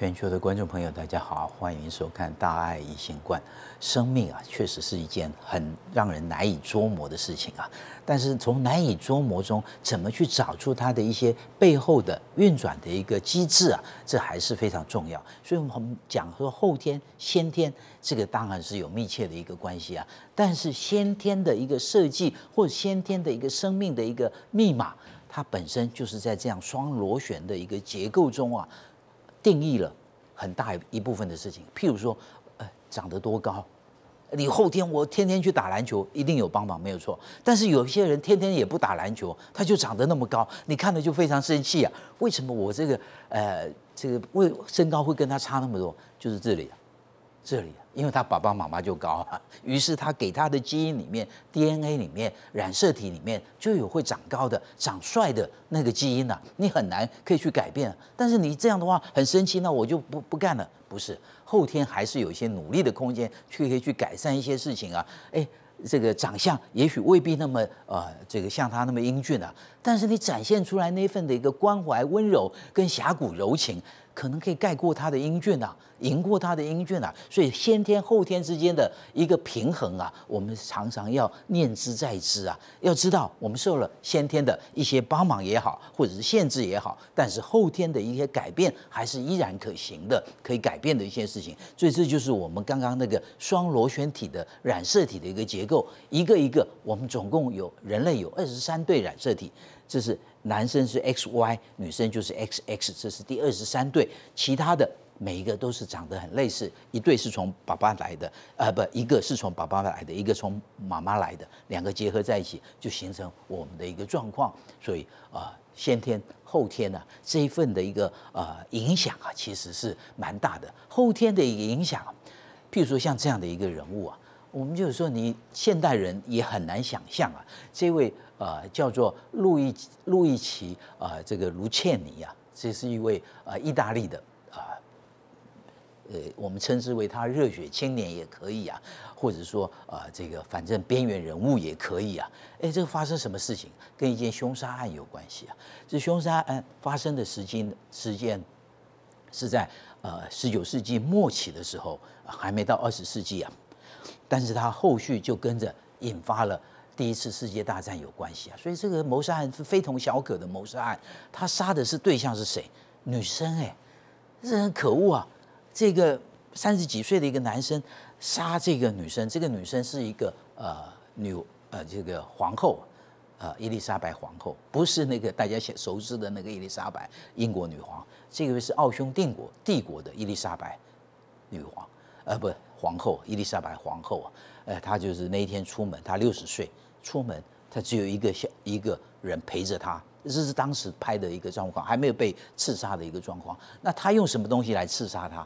全球的观众朋友，大家好，欢迎收看《大爱一线观》。生命啊，确实是一件很让人难以捉摸的事情啊。但是从难以捉摸中，怎么去找出它的一些背后的运转的一个机制啊？这还是非常重要。所以我们讲说后天、先天，这个当然是有密切的一个关系啊。但是先天的一个设计，或者先天的一个生命的一个密码，它本身就是在这样双螺旋的一个结构中啊。定义了很大一部分的事情，譬如说，呃，长得多高，你后天我天天去打篮球，一定有帮忙，没有错。但是有些人天天也不打篮球，他就长得那么高，你看了就非常生气啊！为什么我这个呃这个为身高会跟他差那么多？就是这里。这里，因为他爸爸妈妈就高，于是他给他的基因里面、DNA 里面、染色体里面就有会长高的、长帅的那个基因呐。你很难可以去改变，但是你这样的话很生气，那我就不不干了。不是，后天还是有一些努力的空间，却可以去改善一些事情啊。哎，这个长相也许未必那么呃，这个像他那么英俊啊，但是你展现出来那份的一个关怀、温柔跟侠骨柔情。可能可以盖过他的英俊呐，赢过他的英俊呐，所以先天后天之间的一个平衡啊，我们常常要念之在之啊。要知道，我们受了先天的一些帮忙也好，或者是限制也好，但是后天的一些改变还是依然可行的，可以改变的一些事情。所以这就是我们刚刚那个双螺旋体的染色体的一个结构，一个一个，我们总共有人类有二十三对染色体。这是男生是 X Y，女生就是 X X。这是第二十三对，其他的每一个都是长得很类似。一对是从爸爸来的，呃，不，一个是从爸爸来的，一个从妈妈来的，两个结合在一起就形成我们的一个状况。所以啊，先天后天呢，这一份的一个呃影响啊，其实是蛮大的。后天的影响，譬如说像这样的一个人物啊。我们就是说，你现代人也很难想象啊，这位呃叫做路易路易奇啊，这个卢切尼啊，这是一位呃意大利的啊，呃，我们称之为他热血青年也可以啊，或者说啊，这个反正边缘人物也可以啊。哎，这个发生什么事情？跟一件凶杀案有关系啊？这凶杀案发生的时间时间是在呃十九世纪末期的时候，还没到二十世纪啊。但是他后续就跟着引发了第一次世界大战有关系啊，所以这个谋杀案是非同小可的谋杀案。他杀的是对象是谁？女生哎，这很可恶啊！这个三十几岁的一个男生杀这个女生，这个女生是一个呃女呃这个皇后，呃伊丽莎白皇后，不是那个大家熟熟知的那个伊丽莎白英国女皇，这个是奥匈帝国帝国的伊丽莎白，女皇，呃不。皇后伊丽莎白皇后啊，呃，她就是那一天出门，她六十岁，出门她只有一个小一个人陪着她，这是当时拍的一个状况，还没有被刺杀的一个状况。那他用什么东西来刺杀他？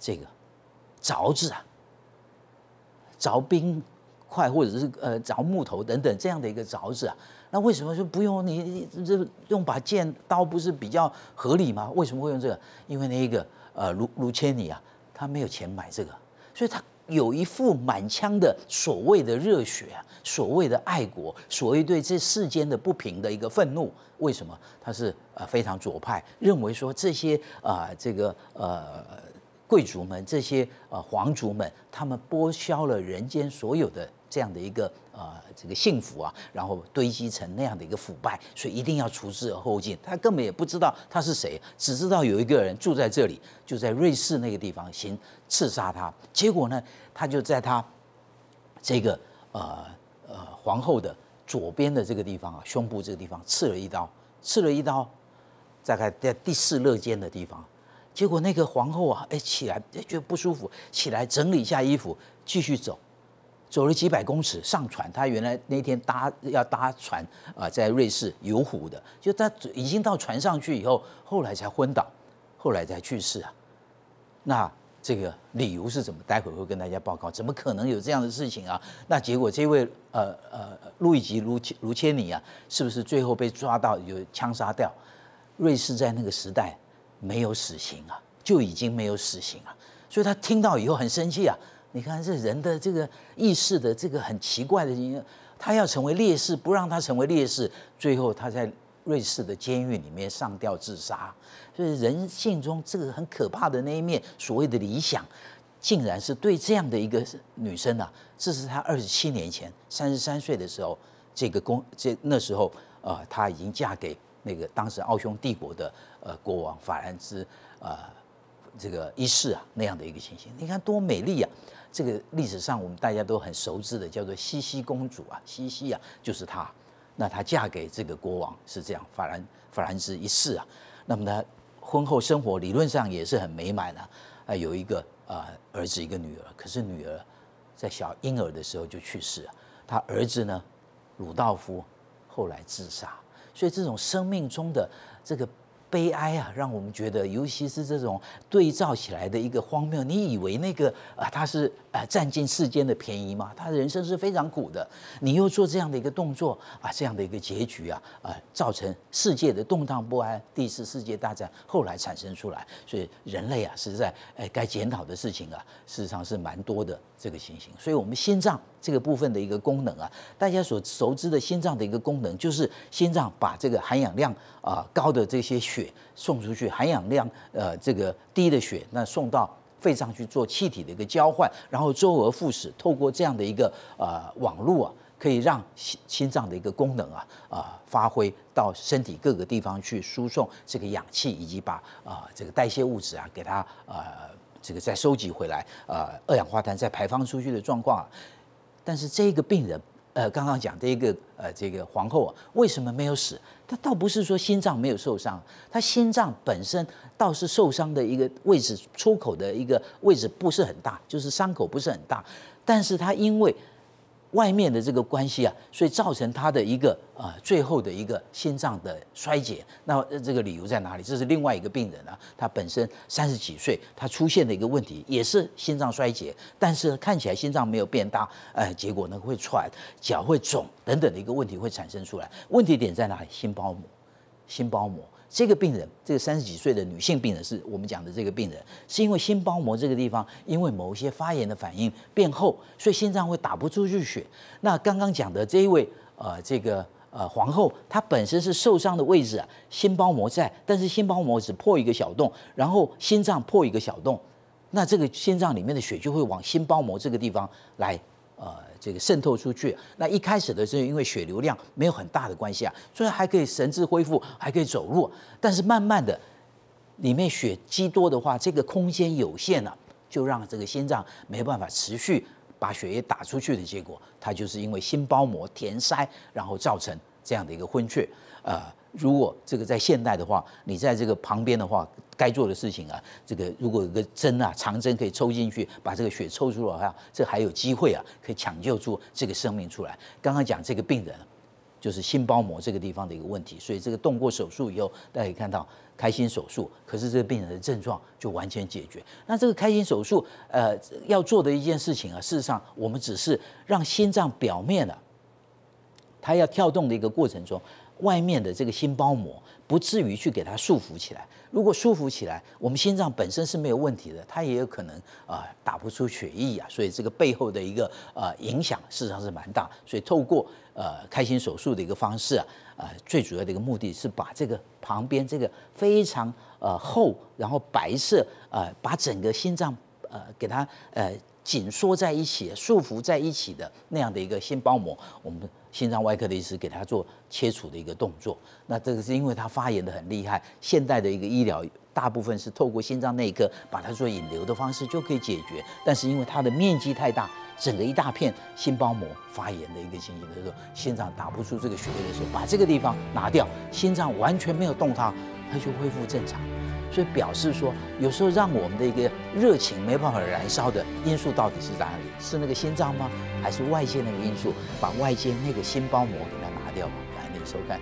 这个凿子啊，凿冰块或者是呃凿木头等等这样的一个凿子啊，那为什么说不用你这用把剑刀不是比较合理吗？为什么会用这个？因为那一个呃卢卢千尼啊，他没有钱买这个。所以他有一副满腔的所谓的热血啊，所谓的爱国，所谓对这世间的不平的一个愤怒。为什么他是呃非常左派，认为说这些啊这个呃贵族们，这些呃皇族们，他们剥削了人间所有的。这样的一个呃，这个幸福啊，然后堆积成那样的一个腐败，所以一定要除之而后进。他根本也不知道他是谁，只知道有一个人住在这里，就在瑞士那个地方行刺杀他。结果呢，他就在他这个呃呃皇后的左边的这个地方啊，胸部这个地方刺了一刀，刺了一刀，概在第四肋间的地方。结果那个皇后啊，哎起来，哎觉得不舒服，起来整理一下衣服，继续走。走了几百公尺，上船。他原来那天搭要搭船啊，在瑞士游湖的，就他已经到船上去以后，后来才昏倒，后来才去世啊。那这个理由是怎么？待会会跟大家报告。怎么可能有这样的事情啊？那结果这位呃呃路易吉卢卢切尼啊，是不是最后被抓到有枪杀掉？瑞士在那个时代没有死刑啊，就已经没有死刑啊，所以他听到以后很生气啊。你看这人的这个意识的这个很奇怪的他要成为烈士，不让他成为烈士，最后他在瑞士的监狱里面上吊自杀。所以人性中这个很可怕的那一面，所谓的理想，竟然是对这样的一个女生啊，这是她二十七年前，三十三岁的时候，这个公这那时候呃，她已经嫁给那个当时奥匈帝国的呃国王法兰兹啊。这个一世啊，那样的一个情形，你看多美丽啊！这个历史上我们大家都很熟知的，叫做西西公主啊，西西啊，就是她。那她嫁给这个国王是这样，法兰法兰兹一世啊。那么她婚后生活理论上也是很美满的，啊，有一个啊儿子一个女儿。可是女儿在小婴儿的时候就去世了，她儿子呢，鲁道夫后来自杀，所以这种生命中的这个。悲哀啊，让我们觉得，尤其是这种对照起来的一个荒谬。你以为那个啊，他是呃占尽世间的便宜吗？他的人生是非常苦的。你又做这样的一个动作啊，这样的一个结局啊，啊，造成世界的动荡不安。第一次世界大战后来产生出来，所以人类啊实在哎该检讨的事情啊，事实上是蛮多的这个情形。所以，我们心脏这个部分的一个功能啊，大家所熟知的心脏的一个功能，就是心脏把这个含氧量啊高的这些血。血送出去，含氧量呃这个低的血，那送到肺上去做气体的一个交换，然后周而复始，透过这样的一个呃网络啊，可以让心心脏的一个功能啊啊发挥到身体各个地方去输送这个氧气，以及把啊这个代谢物质啊给它啊这个再收集回来，呃二氧化碳再排放出去的状况啊，但是这个病人。呃，刚刚讲的一个呃，这个皇后啊，为什么没有死？她倒不是说心脏没有受伤，她心脏本身倒是受伤的一个位置，出口的一个位置不是很大，就是伤口不是很大，但是她因为。外面的这个关系啊，所以造成他的一个啊，最后的一个心脏的衰竭。那这个理由在哪里？这是另外一个病人啊，他本身三十几岁，他出现的一个问题也是心脏衰竭，但是看起来心脏没有变大，呃，结果呢会喘，脚会肿等等的一个问题会产生出来。问题点在哪里？心包膜，心包膜。这个病人，这个三十几岁的女性病人，是我们讲的这个病人，是因为心包膜这个地方因为某一些发炎的反应变厚，所以心脏会打不出去血。那刚刚讲的这一位呃，这个呃皇后，她本身是受伤的位置啊，心包膜在，但是心包膜只破一个小洞，然后心脏破一个小洞，那这个心脏里面的血就会往心包膜这个地方来呃。这个渗透出去，那一开始的时候，因为血流量没有很大的关系啊，所以还可以神志恢复，还可以走路。但是慢慢的，里面血积多的话，这个空间有限了，就让这个心脏没办法持续把血液打出去的结果，它就是因为心包膜填塞，然后造成这样的一个昏厥，呃。如果这个在现代的话，你在这个旁边的话，该做的事情啊，这个如果有个针啊，长针可以抽进去，把这个血抽出来啊，这还有机会啊，可以抢救出这个生命出来。刚刚讲这个病人，就是心包膜这个地方的一个问题，所以这个动过手术以后，大家可以看到开心手术，可是这个病人的症状就完全解决。那这个开心手术，呃，要做的一件事情啊，事实上我们只是让心脏表面的，它要跳动的一个过程中。外面的这个心包膜不至于去给它束缚起来。如果束缚起来，我们心脏本身是没有问题的，它也有可能啊打不出血液啊。所以这个背后的一个呃影响事实上是蛮大。所以透过呃开心手术的一个方式啊，呃最主要的一个目的是把这个旁边这个非常呃厚然后白色呃把整个心脏呃给它呃紧缩在一起束缚在一起的那样的一个心包膜，我们。心脏外科的医师给他做切除的一个动作，那这个是因为他发炎的很厉害。现代的一个医疗，大部分是透过心脏内科把它做引流的方式就可以解决，但是因为它的面积太大，整个一大片心包膜发炎的一个情形的时候，心脏打不出这个血液的时候，把这个地方拿掉，心脏完全没有动它，它就恢复正常。所以表示说，有时候让我们的一个热情没办法燃烧的因素到底在哪里？是那个心脏吗？还是外界那个因素？把外界那个心包膜给它拿掉？赶紧收看。